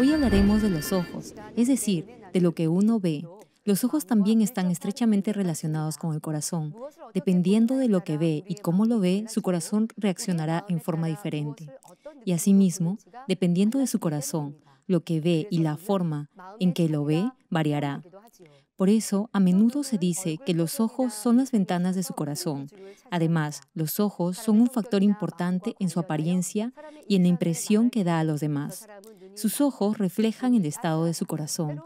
Hoy hablaremos de los ojos, es decir, de lo que uno ve. Los ojos también están estrechamente relacionados con el corazón. Dependiendo de lo que ve y cómo lo ve, su corazón reaccionará en forma diferente. Y asimismo, dependiendo de su corazón, lo que ve y la forma en que lo ve variará. Por eso, a menudo se dice que los ojos son las ventanas de su corazón. Además, los ojos son un factor importante en su apariencia y en la impresión que da a los demás. Sus ojos reflejan el estado de su corazón.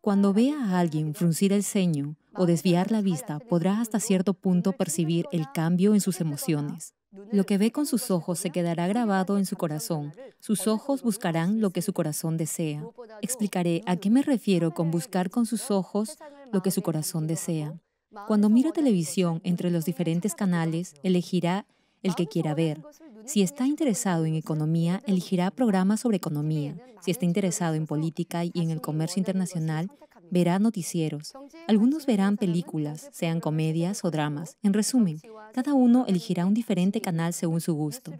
Cuando vea a alguien fruncir el ceño o desviar la vista, podrá hasta cierto punto percibir el cambio en sus emociones. Lo que ve con sus ojos se quedará grabado en su corazón. Sus ojos buscarán lo que su corazón desea. Explicaré a qué me refiero con buscar con sus ojos lo que su corazón desea. Cuando mira televisión entre los diferentes canales, elegirá el que quiera ver. Si está interesado en economía, elegirá programas sobre economía. Si está interesado en política y en el comercio internacional, verá noticieros. Algunos verán películas, sean comedias o dramas. En resumen, cada uno elegirá un diferente canal según su gusto.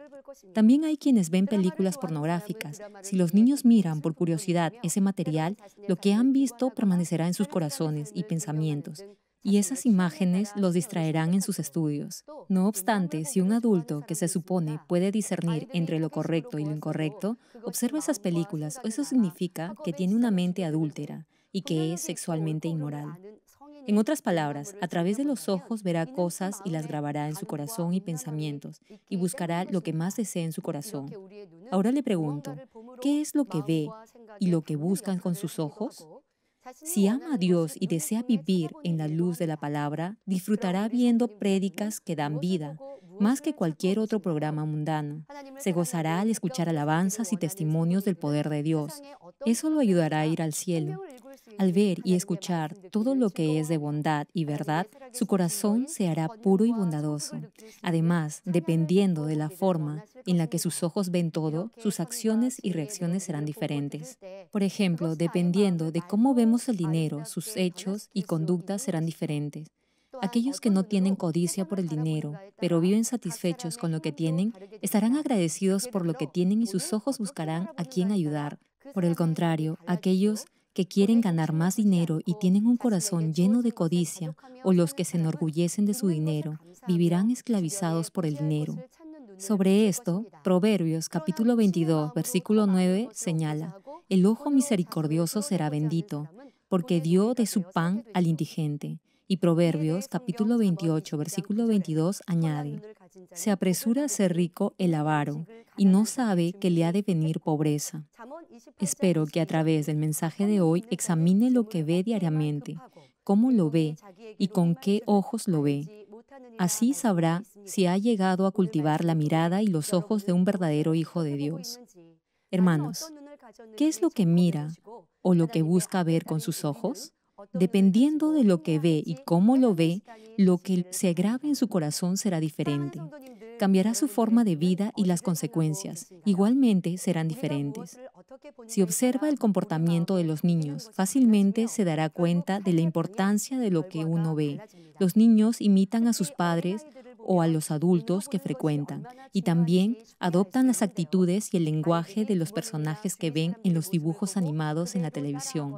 También hay quienes ven películas pornográficas. Si los niños miran por curiosidad ese material, lo que han visto permanecerá en sus corazones y pensamientos y esas imágenes los distraerán en sus estudios. No obstante, si un adulto que se supone puede discernir entre lo correcto y lo incorrecto, observa esas películas, eso significa que tiene una mente adúltera y que es sexualmente inmoral. En otras palabras, a través de los ojos verá cosas y las grabará en su corazón y pensamientos, y buscará lo que más desee en su corazón. Ahora le pregunto, ¿qué es lo que ve y lo que buscan con sus ojos? Si ama a Dios y desea vivir en la luz de la palabra, disfrutará viendo prédicas que dan vida, más que cualquier otro programa mundano. Se gozará al escuchar alabanzas y testimonios del poder de Dios. Eso lo ayudará a ir al cielo. Al ver y escuchar todo lo que es de bondad y verdad, su corazón se hará puro y bondadoso. Además, dependiendo de la forma en la que sus ojos ven todo, sus acciones y reacciones serán diferentes. Por ejemplo, dependiendo de cómo vemos el dinero, sus hechos y conductas serán diferentes. Aquellos que no tienen codicia por el dinero, pero viven satisfechos con lo que tienen, estarán agradecidos por lo que tienen y sus ojos buscarán a quien ayudar. Por el contrario, aquellos que quieren ganar más dinero y tienen un corazón lleno de codicia, o los que se enorgullecen de su dinero, vivirán esclavizados por el dinero. Sobre esto, Proverbios capítulo 22, versículo 9 señala, El ojo misericordioso será bendito, porque dio de su pan al indigente. Y Proverbios capítulo 28, versículo 22 añade, Se apresura a ser rico el avaro, y no sabe que le ha de venir pobreza. Espero que a través del mensaje de hoy examine lo que ve diariamente, cómo lo ve y con qué ojos lo ve. Así sabrá si ha llegado a cultivar la mirada y los ojos de un verdadero Hijo de Dios. Hermanos, ah, ¿qué es lo que mira o lo que busca ver con sus ojos? Dependiendo de lo que ve y cómo lo ve, lo que se agrave en su corazón será diferente. Cambiará su forma de vida y las consecuencias igualmente serán diferentes. Si observa el comportamiento de los niños, fácilmente se dará cuenta de la importancia de lo que uno ve. Los niños imitan a sus padres o a los adultos que frecuentan y también adoptan las actitudes y el lenguaje de los personajes que ven en los dibujos animados en la televisión.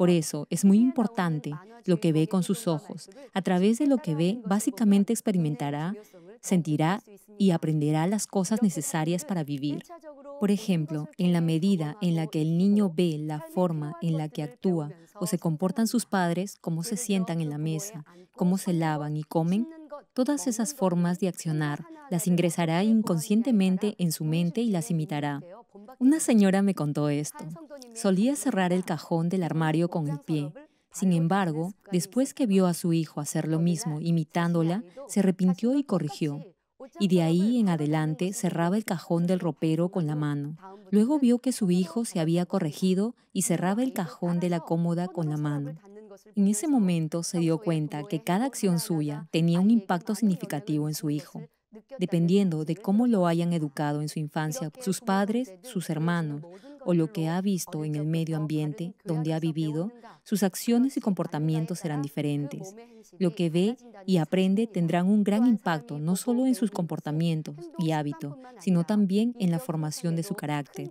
Por eso es muy importante lo que ve con sus ojos. A través de lo que ve, básicamente experimentará, sentirá y aprenderá las cosas necesarias para vivir. Por ejemplo, en la medida en la que el niño ve la forma en la que actúa o se comportan sus padres, cómo se sientan en la mesa, cómo se lavan y comen, todas esas formas de accionar las ingresará inconscientemente en su mente y las imitará. Una señora me contó esto. Solía cerrar el cajón del armario con el pie. Sin embargo, después que vio a su hijo hacer lo mismo, imitándola, se arrepintió y corrigió. Y de ahí en adelante cerraba el cajón del ropero con la mano. Luego vio que su hijo se había corregido y cerraba el cajón de la cómoda con la mano. En ese momento se dio cuenta que cada acción suya tenía un impacto significativo en su hijo dependiendo de cómo lo hayan educado en su infancia sus padres, sus hermanos o lo que ha visto en el medio ambiente donde ha vivido, sus acciones y comportamientos serán diferentes. Lo que ve y aprende tendrán un gran impacto no solo en sus comportamientos y hábitos, sino también en la formación de su carácter.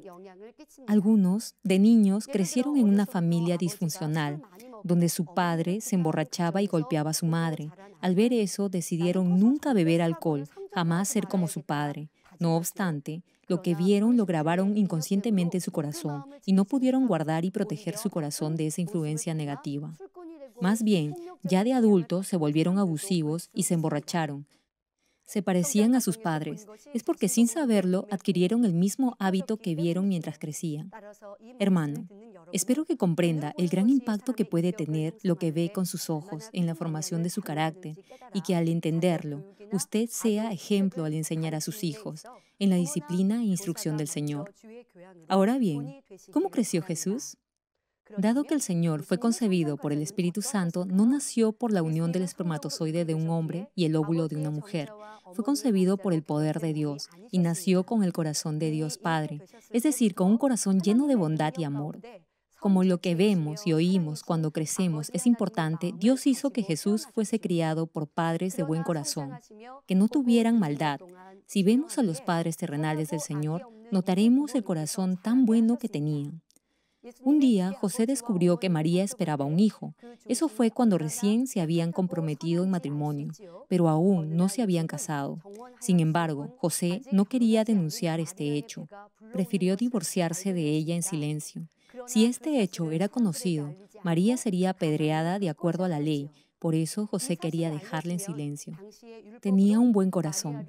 Algunos, de niños, crecieron en una familia disfuncional donde su padre se emborrachaba y golpeaba a su madre. Al ver eso, decidieron nunca beber alcohol jamás ser como su padre. No obstante, lo que vieron lo grabaron inconscientemente en su corazón y no pudieron guardar y proteger su corazón de esa influencia negativa. Más bien, ya de adultos se volvieron abusivos y se emborracharon, se parecían a sus padres es porque sin saberlo adquirieron el mismo hábito que vieron mientras crecían. Hermano, espero que comprenda el gran impacto que puede tener lo que ve con sus ojos en la formación de su carácter y que al entenderlo, usted sea ejemplo al enseñar a sus hijos en la disciplina e instrucción del Señor. Ahora bien, ¿cómo creció Jesús? Dado que el Señor fue concebido por el Espíritu Santo, no nació por la unión del espermatozoide de un hombre y el óvulo de una mujer. Fue concebido por el poder de Dios y nació con el corazón de Dios Padre, es decir, con un corazón lleno de bondad y amor. Como lo que vemos y oímos cuando crecemos es importante, Dios hizo que Jesús fuese criado por padres de buen corazón, que no tuvieran maldad. Si vemos a los padres terrenales del Señor, notaremos el corazón tan bueno que tenían. Un día José descubrió que María esperaba un hijo. Eso fue cuando recién se habían comprometido en matrimonio, pero aún no se habían casado. Sin embargo, José no quería denunciar este hecho. Prefirió divorciarse de ella en silencio. Si este hecho era conocido, María sería apedreada de acuerdo a la ley. Por eso José quería dejarla en silencio. Tenía un buen corazón.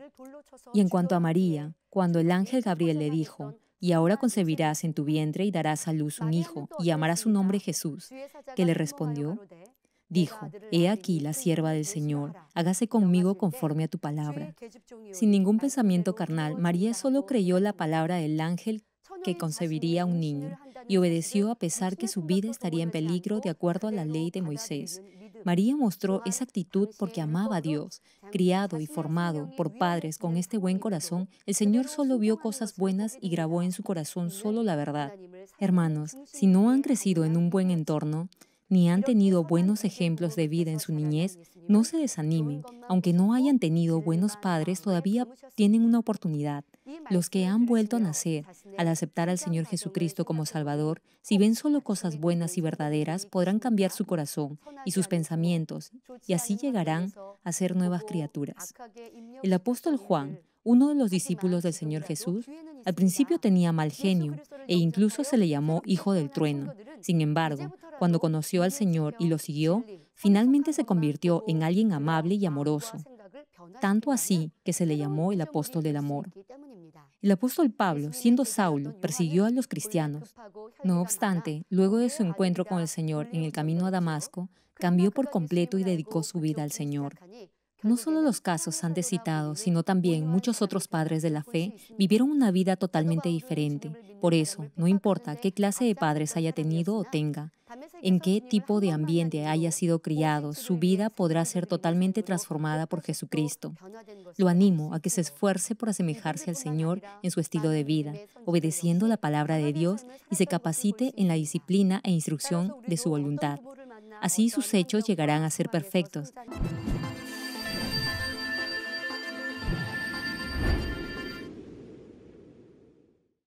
Y en cuanto a María, cuando el ángel Gabriel le dijo, y ahora concebirás en tu vientre y darás a luz un hijo, y llamarás su nombre Jesús. Que le respondió, dijo, He aquí la sierva del Señor, hágase conmigo conforme a tu palabra. Sin ningún pensamiento carnal, María solo creyó la palabra del ángel que concebiría un niño, y obedeció a pesar que su vida estaría en peligro de acuerdo a la ley de Moisés. María mostró esa actitud porque amaba a Dios. Criado y formado por padres con este buen corazón, el Señor solo vio cosas buenas y grabó en su corazón solo la verdad. Hermanos, si no han crecido en un buen entorno, ni han tenido buenos ejemplos de vida en su niñez, este no se desanimen. Aunque no hayan tenido buenos padres, todavía tienen una oportunidad. Los que han vuelto a nacer, al aceptar al Señor Jesucristo como Salvador, si ven solo cosas buenas y verdaderas, podrán cambiar su corazón y sus pensamientos, y así llegarán a ser nuevas criaturas. El apóstol Juan, uno de los discípulos del Señor Jesús, al principio tenía mal genio e incluso se le llamó hijo del trueno. Sin embargo, cuando conoció al Señor y lo siguió, finalmente se convirtió en alguien amable y amoroso, tanto así que se le llamó el apóstol del amor. El apóstol Pablo, siendo Saulo, persiguió a los cristianos. No obstante, luego de su encuentro con el Señor en el camino a Damasco, cambió por completo y dedicó su vida al Señor. No solo los casos antes citados, sino también muchos otros padres de la fe vivieron una vida totalmente diferente. Por eso, no importa qué clase de padres haya tenido o tenga, en qué tipo de ambiente haya sido criado, su vida podrá ser totalmente transformada por Jesucristo. Lo animo a que se esfuerce por asemejarse al Señor en su estilo de vida, obedeciendo la palabra de Dios y se capacite en la disciplina e instrucción de su voluntad. Así sus hechos llegarán a ser perfectos.